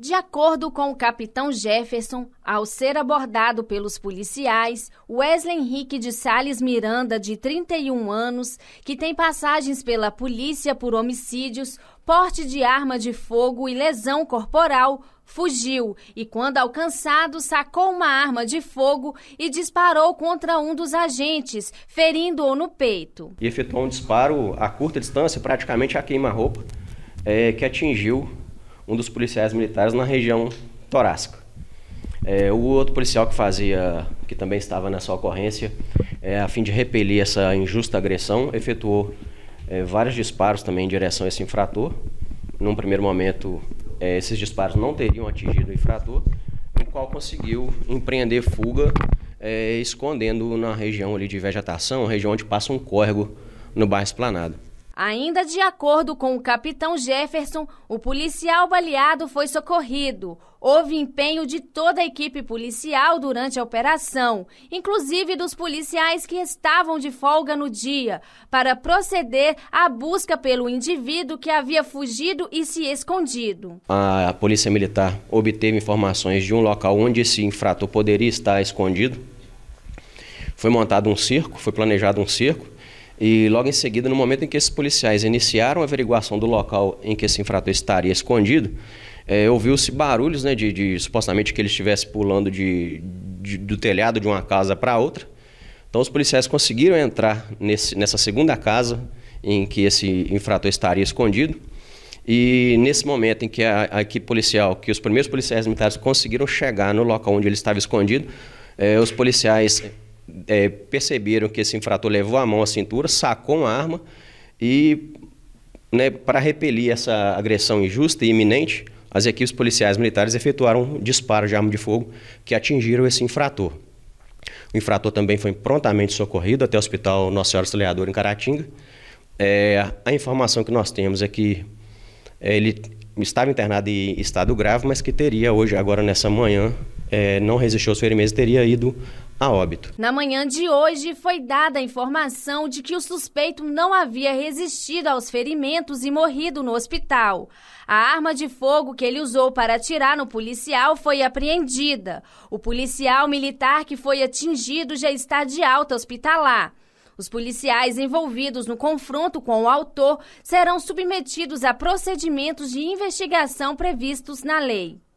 De acordo com o capitão Jefferson, ao ser abordado pelos policiais, Wesley Henrique de Sales Miranda, de 31 anos, que tem passagens pela polícia por homicídios, porte de arma de fogo e lesão corporal, fugiu e, quando alcançado, sacou uma arma de fogo e disparou contra um dos agentes, ferindo-o no peito. E efetuou um disparo a curta distância, praticamente a queima-roupa, é, que atingiu um dos policiais militares na região torácica. É, o outro policial que fazia, que também estava nessa ocorrência, é, a fim de repelir essa injusta agressão, efetuou é, vários disparos também em direção a esse infrator. Num primeiro momento, é, esses disparos não teriam atingido o infrator, o qual conseguiu empreender fuga, é, escondendo na região ali de vegetação, região onde passa um córrego no bairro Esplanado. Ainda de acordo com o capitão Jefferson, o policial baleado foi socorrido. Houve empenho de toda a equipe policial durante a operação, inclusive dos policiais que estavam de folga no dia, para proceder à busca pelo indivíduo que havia fugido e se escondido. A Polícia Militar obteve informações de um local onde esse infrator poderia estar escondido. Foi montado um circo, foi planejado um circo e logo em seguida, no momento em que esses policiais iniciaram a averiguação do local em que esse infrator estaria escondido, é, ouviu-se barulhos, né, de, de, supostamente que ele estivesse pulando de, de do telhado de uma casa para outra. Então os policiais conseguiram entrar nesse, nessa segunda casa em que esse infrator estaria escondido. E nesse momento em que a, a equipe policial, que os primeiros policiais militares conseguiram chegar no local onde ele estava escondido, é, os policiais é, perceberam que esse infrator levou a mão à cintura, sacou uma arma e, né, para repelir essa agressão injusta e iminente, as equipes policiais militares efetuaram um disparo de arma de fogo que atingiram esse infrator. O infrator também foi prontamente socorrido até o Hospital Nossa Senhora Auxiliadora em Caratinga. É, a informação que nós temos é que é, ele estava internado em estado grave, mas que teria hoje, agora nessa manhã, é, não resistiu aos ferimentos, e teria ido a óbito. Na manhã de hoje, foi dada a informação de que o suspeito não havia resistido aos ferimentos e morrido no hospital. A arma de fogo que ele usou para atirar no policial foi apreendida. O policial militar que foi atingido já está de alta hospitalar. Os policiais envolvidos no confronto com o autor serão submetidos a procedimentos de investigação previstos na lei.